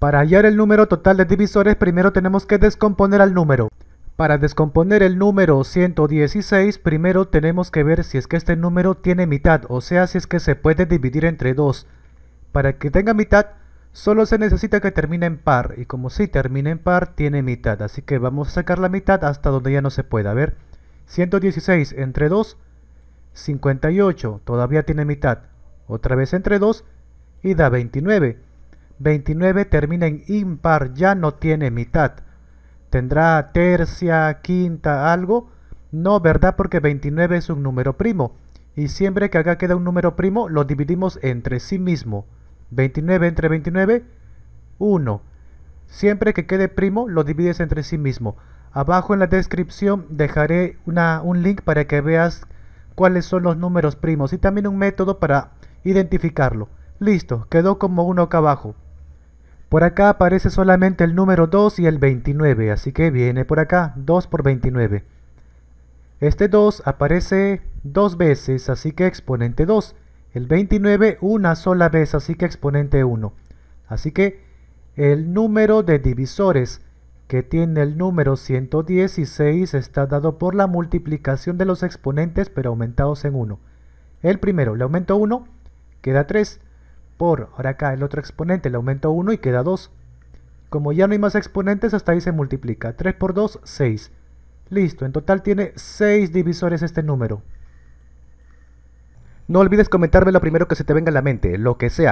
Para hallar el número total de divisores primero tenemos que descomponer al número. Para descomponer el número 116 primero tenemos que ver si es que este número tiene mitad, o sea si es que se puede dividir entre 2. Para que tenga mitad solo se necesita que termine en par, y como si termina en par tiene mitad, así que vamos a sacar la mitad hasta donde ya no se pueda. A ver, 116 entre 2, 58, todavía tiene mitad, otra vez entre 2 y da 29. 29 termina en impar, ya no tiene mitad. ¿Tendrá tercia, quinta, algo? No, ¿verdad? Porque 29 es un número primo. Y siempre que acá queda un número primo, lo dividimos entre sí mismo. 29 entre 29, 1. Siempre que quede primo, lo divides entre sí mismo. Abajo en la descripción dejaré un link para que veas cuáles son los números primos y también un método para identificarlo. Listo, quedó como uno acá abajo. Por acá aparece solamente el número 2 y el 29, así que viene por acá, 2 por 29. Este 2 aparece dos veces, así que exponente 2. El 29 una sola vez, así que exponente 1. Así que el número de divisores que tiene el número 116 está dado por la multiplicación de los exponentes pero aumentados en 1. El primero le aumento 1, queda 3 por, ahora acá el otro exponente le aumento 1 y queda 2. Como ya no hay más exponentes, hasta ahí se multiplica. 3 por 2, 6. Listo, en total tiene 6 divisores este número. No olvides comentarme lo primero que se te venga a la mente, lo que sea.